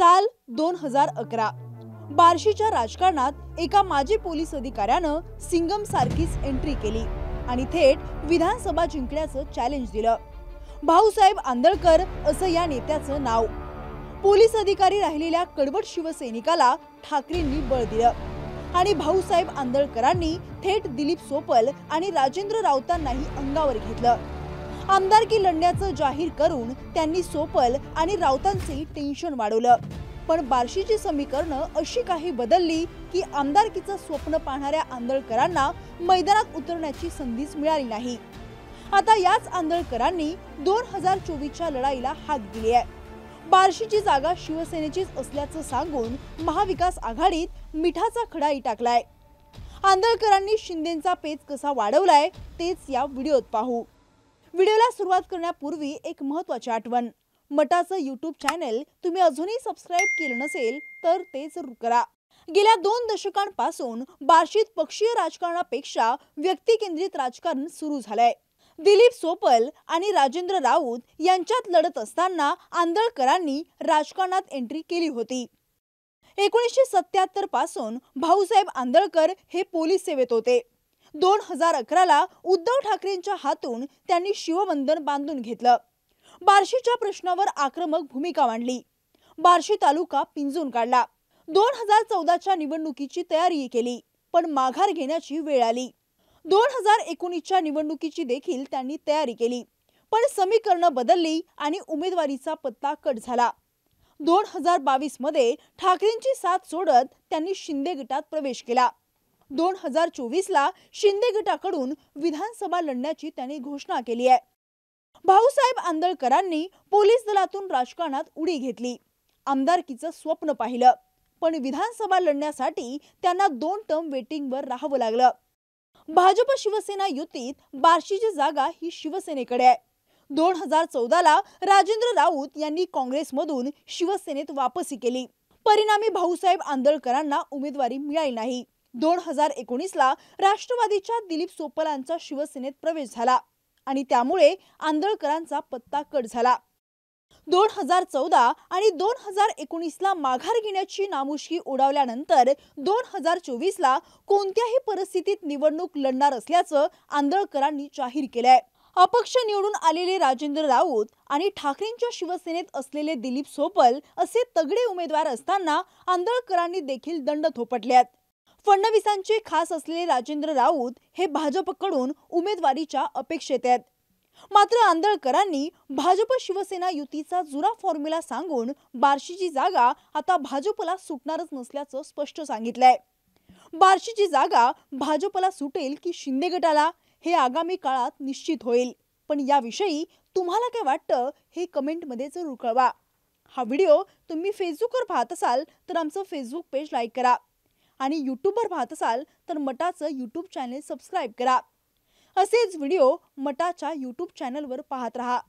साल दोन हजार अकरा बार्शीच्या राजकारणात एका माजी पोलीस अधिकाऱ्यानं सिंगम सारखीच एंट्री केली आणि थेट विधानसभा जिंकण्याचं चॅलेंज दिलं भाऊसाहेब आंदळकर असं या नेत्याचं नाव पोलीस अधिकारी राहिलेल्या कडवट शिवसैनिकाला ठाकरेंनी बळ दिलं आणि भाऊसाहेब आंदळकरांनी थेट दिलीप सोपल आणि राजेंद्र राऊतांनाही अंगावर घेतलं आमदारकी लढण्याचं जाहीर करून त्यांनी सोपल आणि राऊतांचे टेन्शन वाढवलं पण बार्शीची समीकरणं अशी काही बदलली की आमदारकीचं स्वप्न पाहणाऱ्या आंदळकरांना मैदानात उतरण्याची संधीच मिळाली नाही आता याच आंदळकरांनी दोन हजार चोवीसच्या लढाईला हात दिली आहे बार्शीची जागा शिवसेनेचीच असल्याचं सांगून महाविकास आघाडीत मिठाचा खडाई टाकलाय आंदळकरांनी शिंदेचा पेच कसा वाढवलाय तेच या व्हिडिओत पाहू व्हिडिओला सुरुवात करण्यापूर्वी एक महत्वाची आठवण मटाचं युट्यूब चॅनेल तुम्ही अजूनही सबस्क्राईब केलं नसेल तर ते जरूर करा गेल्या दोन दशकांपासून बार्शीत पक्षीय राजकारणापेक्षा व्यक्तिकेंद्रित राजकारण सुरू झालंय दिलीप सोपल आणि राजेंद्र राऊत यांच्यात लढत असताना आंदळकरांनी राजकारणात एंट्री केली होती एकोणीसशे सत्याहत्तर पासून भाऊसाहेब आंदळकर हे पोलीस सेवेत होते दोन हजार अकराला उद्धव ठाकरेंच्या हातून त्यांनी शिवबंधन बांधून घेतलं बार्शीच्या प्रश्नावर आक्रमक भूमिका मांडली बार्शी तालुका पिंजून काढला दोन हजार चौदाच्या निवडणुकीची तयारी केली पण माघार घेण्याची वेळ आली दोन हजार एकोणीसच्या निवडणुकीची देखील त्यांनी तयारी केली पण समीकरणं बदलली आणि उमेदवारीचा पत्ता कट झाला दोन हजार बावीसमध्ये ठाकरेंची साथ सोडत त्यांनी शिंदे गटात प्रवेश केला दोन हजार चोवीसला शिंदे गटाकडून विधानसभा लढण्याची त्यांनी घोषणा केली आहे भाऊसाहेब आंदळकरांनी पोलीस दलातून राजकारणात उडी घेतली आमदारकीचं स्वप्न पाहिलं पण विधानसभा लढण्यासाठी त्यांना दोन टर्म वेटिंगवर राहावं लागलं भाजप शिवसेना युतीत बार्शीची जागा ही शिवसेनेकडे आहे दोन हजार चौदाला राजेंद्र राऊत यांनी काँग्रेसमधून शिवसेनेत वापसी केली परिणामी भाऊसाहेब आंदळकरांना उमेदवारी मिळाली नाही दोन हजार एकोणीसला राष्ट्रवादीच्या दिलीप सोपलांचा शिवसेनेत प्रवेश झाला आणि त्यामुळे आंदळकरांचा पत्ता कट झाला दोन हजार चौदा आणि दोन हजार एकोणीसला माघार घेण्याची नामुष्की उडावल्यानंतर दोन हजार चोवीसला कोणत्याही परिस्थितीत निवडणूक लढणार असल्याचं आंदळकरांनी जाहीर केलंय अपक्ष निवडून आलेले राजेंद्र राऊत आणि ठाकरेंच्या शिवसेनेत असलेले दिलीप सोपल असे तगडे उमेदवार असताना आंदळकरांनी देखील दंड थोपटल्यात फडणवीसांचे खास असलेले राजेंद्र राऊत हे भाजपकडून उमेदवारीच्या अपेक्षेत आहेत मात्र आंदळकरांनी भाजप शिवसेना युतीचा जुरा फॉर्म्युला सांगून बार्शीची जागा आता भाजपला सुटणारच नसल्याचं स्पष्ट सांगितलंय बार्शीची जागा भाजपला सुटेल की शिंदे गटाला हे आगामी काळात निश्चित होईल पण याविषयी तुम्हाला काय वाटतं हे कमेंटमध्ये जरूर कळवा हा व्हिडिओ तुम्ही फेसबुकवर पाहत असाल तर आमचं फेसबुक पेज लाईक करा आणि यूट्यूबवर पाहत असाल तर मटाचं यूट्यूब चॅनेल सबस्क्राईब करा असेच व्हिडिओ मटाच्या यूट्यूब चॅनलवर पाहत राहा